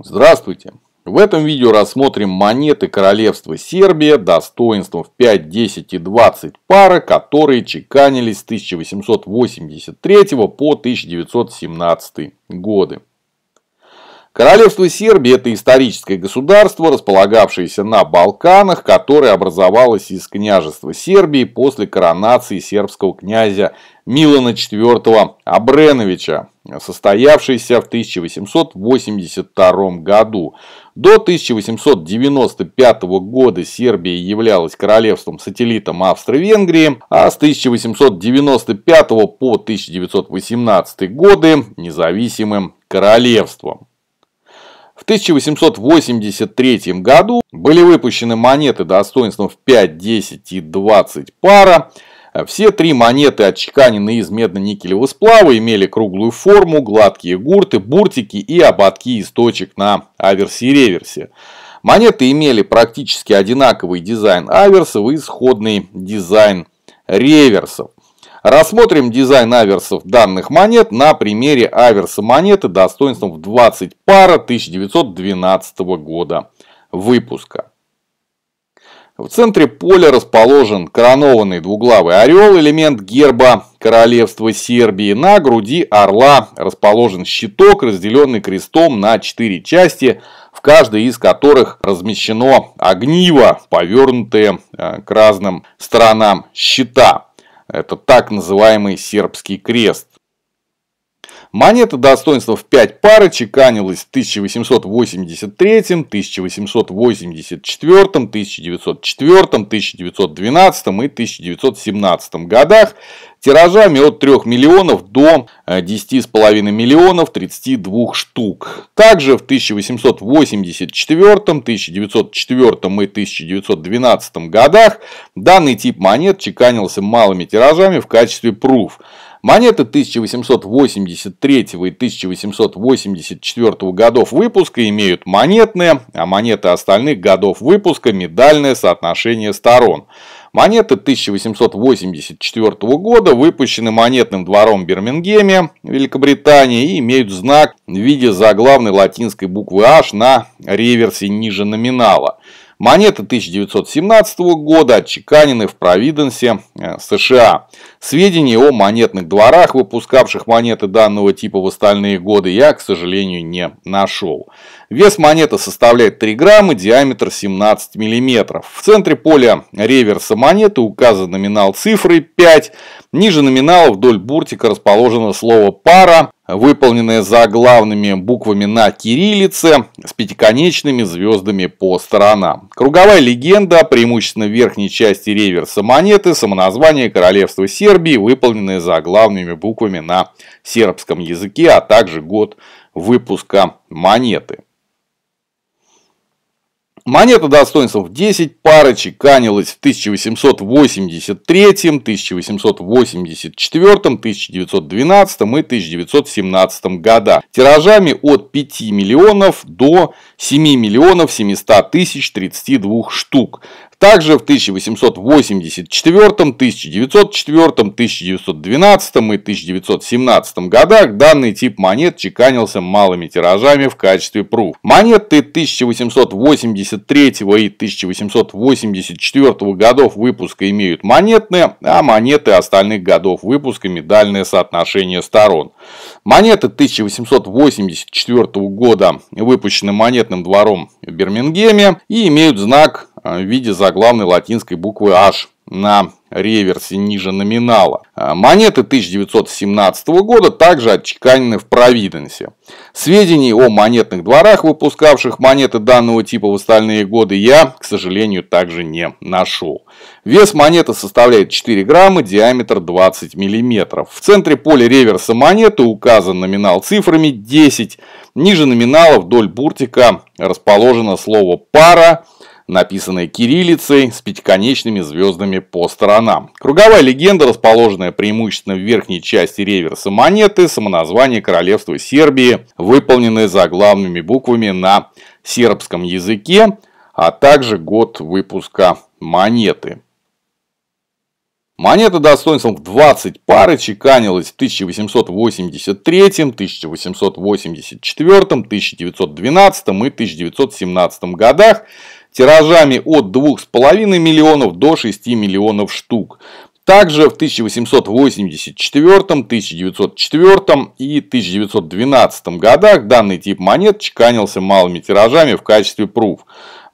Здравствуйте! В этом видео рассмотрим монеты королевства Сербия достоинством в 5, 10 и 20 пара, которые чеканились с 1883 по 1917 годы. Королевство Сербии – это историческое государство, располагавшееся на Балканах, которое образовалось из княжества Сербии после коронации сербского князя Милана IV Абреновича, состоявшейся в 1882 году. До 1895 года Сербия являлась королевством-сателлитом Австро-Венгрии, а с 1895 по 1918 годы – независимым королевством. 1883 году были выпущены монеты достоинством в 5, 10 и 20 пара. Все три монеты, отчеканены из медно-никелевого сплава, имели круглую форму, гладкие гурты, буртики и ободки из точек на аверсе-реверсе. и Монеты имели практически одинаковый дизайн аверсов и исходный дизайн реверсов. Рассмотрим дизайн аверсов данных монет на примере аверса монеты достоинством в 20 пара 1912 года выпуска. В центре поля расположен коронованный двуглавый орел, элемент герба королевства Сербии. На груди орла расположен щиток, разделенный крестом на четыре части, в каждой из которых размещено огниво, повернутое э, к разным сторонам щита. Это так называемый сербский крест. Монета достоинства в 5 пары чеканилась в 1883, 1884, 1904, 1912 и 1917 годах тиражами от 3 миллионов до 10,5 э, миллионов 32 штук. Также в 1884, 1904 и 1912 годах данный тип монет чеканился малыми тиражами в качестве пруф. Монеты 1883 и 1884 годов выпуска имеют монетное, а монеты остальных годов выпуска – медальное соотношение сторон. Монеты 1884 года выпущены монетным двором Бирмингеме, Великобритании и имеют знак в виде заглавной латинской буквы H на реверсе ниже номинала – Монеты 1917 года отчеканены в Провиденсе, э, США. Сведений о монетных дворах, выпускавших монеты данного типа в остальные годы, я, к сожалению, не нашел. Вес монеты составляет 3 грамма, диаметр 17 миллиметров. В центре поля реверса монеты указан номинал цифры 5. Ниже номинала вдоль буртика расположено слово «пара», выполненная заглавными буквами на кириллице с пятиконечными звездами по сторонам. Круговая легенда, преимущественно в верхней части реверса монеты, самоназвание Королевства Сербии, выполненное заглавными буквами на сербском языке, а также год выпуска монеты. Монета достоинством в 10 пары канялась в 1883, 1884, 1912 и 1917 годах тиражами от 5 миллионов до 7 миллионов 700 тысяч 32 штук. Также в 1884, 1904, 1912 и 1917 годах данный тип монет чеканился малыми тиражами в качестве пруф. Монеты 1883 и 1884 годов выпуска имеют монетное, а монеты остальных годов выпуска медальное соотношение сторон. Монеты 1884 года выпущены монетным двором в Бирмингеме и имеют знак Э, в виде заглавной латинской буквы H на реверсе ниже номинала. Э, монеты 1917 года также отчеканены в Провиденсе. Сведений о монетных дворах, выпускавших монеты данного типа в остальные годы, я, к сожалению, также не нашел. Вес монеты составляет 4 грамма, диаметр 20 миллиметров. В центре поля реверса монеты указан номинал цифрами 10. Ниже номинала вдоль буртика расположено слово «пара», написанной кириллицей с пятиконечными звездами по сторонам. Круговая легенда, расположенная преимущественно в верхней части реверса монеты, самоназвание королевства Сербии, выполненное заглавными буквами на сербском языке, а также год выпуска монеты. Монета достоинством в 20 пары чеканилась в 1883, 1884, 1912 и 1917 годах тиражами от 2,5 миллионов до 6 миллионов штук. Также в 1884, 1904 и 1912 годах данный тип монет чеканился малыми тиражами в качестве пруф.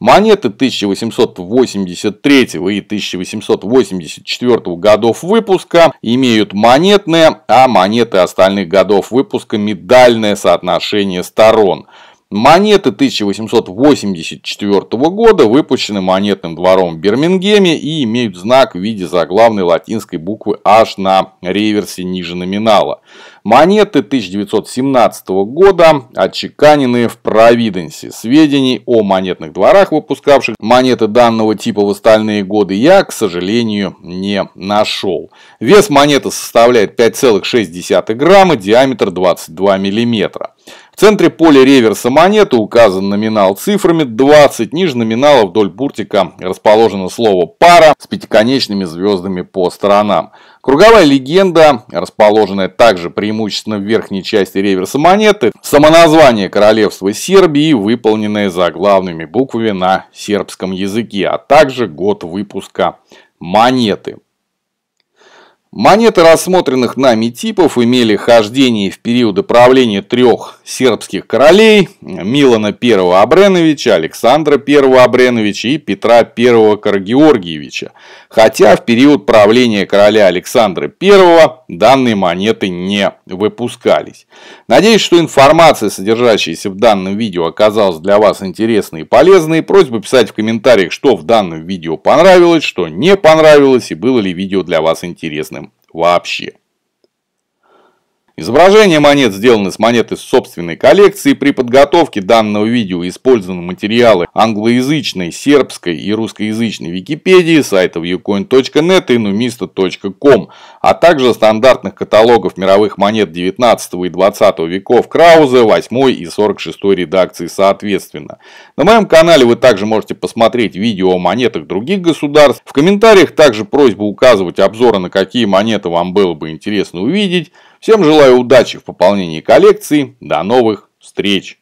Монеты 1883 и 1884 годов выпуска имеют монетное, а монеты остальных годов выпуска медальное соотношение сторон – Монеты 1884 года выпущены монетным двором в Бирмингеме и имеют знак в виде заглавной латинской буквы H на реверсе ниже номинала. Монеты 1917 года отчеканены в Провиденсе. Сведений о монетных дворах, выпускавших монеты данного типа в остальные годы, я, к сожалению, не нашел. Вес монеты составляет 5,6 грамма, диаметр 22 миллиметра. В центре поля реверса монеты указан номинал цифрами 20, ниже номинала вдоль буртика расположено слово «пара» с пятиконечными звездами по сторонам. Круговая легенда, расположенная также преимущественно в верхней части реверса монеты, самоназвание королевства Сербии, выполненное заглавными буквами на сербском языке, а также год выпуска монеты. Монеты рассмотренных нами типов имели хождение в периоды правления трех сербских королей Милана I Абреновича, Александра I Абреновича и Петра I Карагеоргиевича, хотя в период правления короля Александра I данные монеты не выпускались. Надеюсь, что информация, содержащаяся в данном видео, оказалась для вас интересной и полезной. Просьба писать в комментариях, что в данном видео понравилось, что не понравилось и было ли видео для вас интересным вообще. Изображения монет сделаны с монет из собственной коллекции. При подготовке данного видео использованы материалы англоязычной, сербской и русскоязычной Википедии, сайтов ucoin.net и numista.com, а также стандартных каталогов мировых монет 19 и 20 веков Крауза, 8 и 46 редакции соответственно. На моем канале вы также можете посмотреть видео о монетах других государств. В комментариях также просьба указывать обзоры на какие монеты вам было бы интересно увидеть. Всем желаю удачи в пополнении коллекции. До новых встреч!